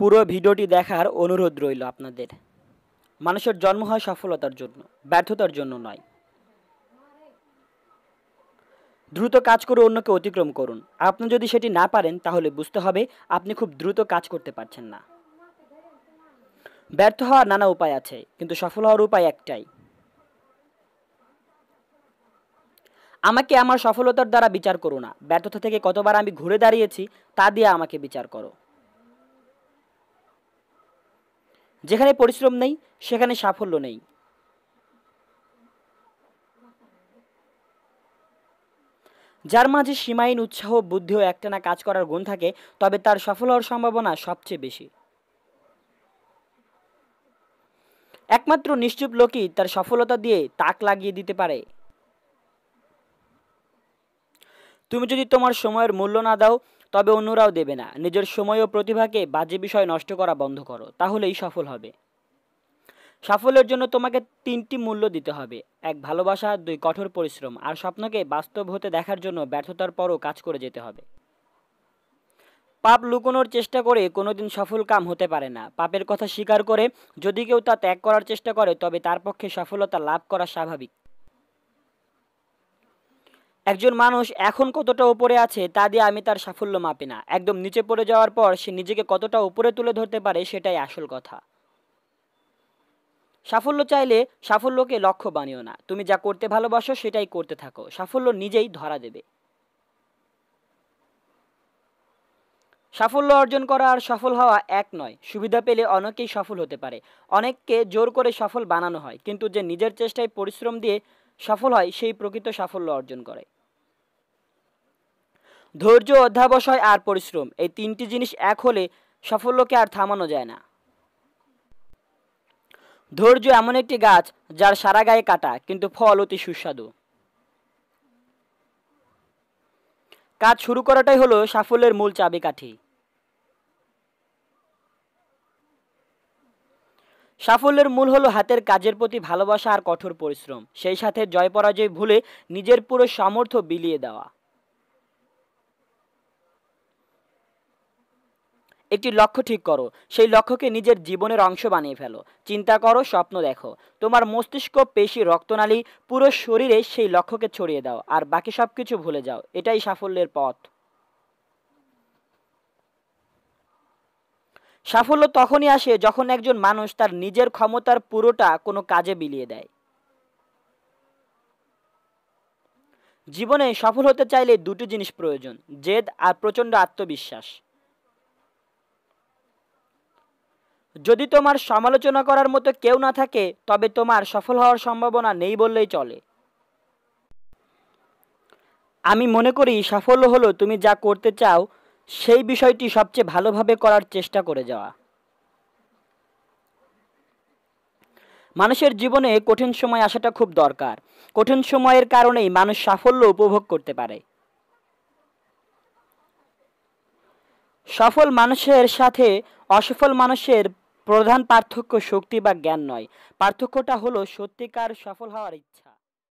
পুরো ভিডিওটি দেখার অনুরোধ রইল আপনাদের মানুষের জন্ম হয় সফলতার জন্য ব্যর্থতার জন্য নয় দ্রুত কাজ করে অন্যকে অতিক্রম করুন আপনি যদি সেটি না পারেন তাহলে বুঝতে হবে আপনি খুব দ্রুত কাজ করতে পারছেন না ব্যর্থ হওয়ার নানা উপায় আছে কিন্তু সফল হওয়ার উপায় একটাই আমাকে আমার সফলতার দ্বারা বিচার করো না ব্যর্থতা থেকে কতবার আমি ঘুরে দাঁড়িয়েছি তা দিয়ে আমাকে বিচার করো যেখানে পরিশ্রম নেই সেখানে সাফল্য নেই যার মাঝে সীমাহীন উৎসাহ বুদ্ধি ও একটানা কাজ করার গুণ থাকে তবে তার সফল হওয়ার সম্ভাবনা সবচেয়ে বেশি একমাত্র নিশ্চুপ লোকই তার সফলতা দিয়ে তাক লাগিয়ে দিতে পারে তুমি যদি তোমার সময়ের মূল্য না দাও তবে অন্যরাও দেবে না নিজের সময় ও প্রতিভাকে বাজে বিষয় নষ্ট করা বন্ধ করো তাহলেই সফল হবে সাফল্যের জন্য তোমাকে তিনটি মূল্য দিতে হবে এক ভালোবাসা দুই কঠোর পরিশ্রম আর স্বপ্নকে বাস্তব হতে দেখার জন্য ব্যর্থতার পরও কাজ করে যেতে হবে পাপ লুকোনোর চেষ্টা করে কোনোদিন সফল কাম হতে পারে না পাপের কথা স্বীকার করে যদি কেউ তা ত্যাগ করার চেষ্টা করে তবে তার পক্ষে সফলতা লাভ করা স্বাভাবিক একজন মানুষ এখন কতটা উপরে আছে তা দিয়ে আমি তার সাফল্য মাপি না একদম নিচে পড়ে যাওয়ার পর সে নিজেকে কতটা উপরে তুলে ধরতে পারে সেটাই আসল কথা সাফল্য চাইলে সাফল্যকে লক্ষ্য বানিও না তুমি যা করতে ভালোবাসো সেটাই করতে থাকো সাফল্য নিজেই ধরা দেবে সাফল্য অর্জন করা আর সফল হওয়া এক নয় সুবিধা পেলে অনেকেই সফল হতে পারে অনেককে জোর করে সফল বানানো হয় কিন্তু যে নিজের চেষ্টায় পরিশ্রম দিয়ে সফল হয় সেই প্রকৃত সাফল্য অর্জন করে ধৈর্য অধ্যাবসায় আর পরিশ্রম এই তিনটি জিনিস এক হলে সাফল্যকে আর থামানো যায় না ধৈর্য এমন একটি গাছ যার সারা গায়ে কাটা কিন্তু ফল অতি সুস্বাদু কাজ শুরু করাটাই হলো সাফল্যের মূল চাবিকাঠি সাফল্যের মূল হলো হাতের কাজের প্রতি ভালোবাসা আর কঠোর পরিশ্রম সেই সাথে জয় পরাজয় ভুলে নিজের পুরো সামর্থ্য বিলিয়ে দেওয়া একটি লক্ষ্য ঠিক করো সেই লক্ষ্যকে নিজের জীবনের অংশ বানিয়ে ফেলো চিন্তা করো স্বপ্ন দেখো তোমার মস্তিষ্ক পেশি রক্তনালী পুরো শরীরে সেই লক্ষ্যকে ছড়িয়ে দাও আর বাকি সব কিছু ভুলে যাও এটাই সাফল্যের পথ সাফল্য তখনই আসে যখন একজন মানুষ তার নিজের ক্ষমতার পুরোটা কোনো কাজে বিলিয়ে দেয় জীবনে সফল হতে চাইলে দুটো জিনিস প্রয়োজন জেদ আর প্রচণ্ড আত্মবিশ্বাস যদি তোমার সমালোচনা করার মতো কেউ না থাকে তবে তোমার সফল হওয়ার সম্ভাবনা নেই বললেই চলে আমি মনে করি সাফল্য হলো তুমি যা করতে চাও সেই বিষয়টি সবচেয়ে ভালোভাবে করার চেষ্টা করে যাওয়া মানুষের জীবনে কঠিন সময় আসাটা খুব দরকার কঠিন সময়ের কারণেই মানুষ সাফল্য উপভোগ করতে পারে সফল মানুষের সাথে অসফল মানুষের প্রধান পার্থক্য শক্তি বা জ্ঞান নয় পার্থক্যটা হলো সত্যিকার সফল হওয়ার ইচ্ছা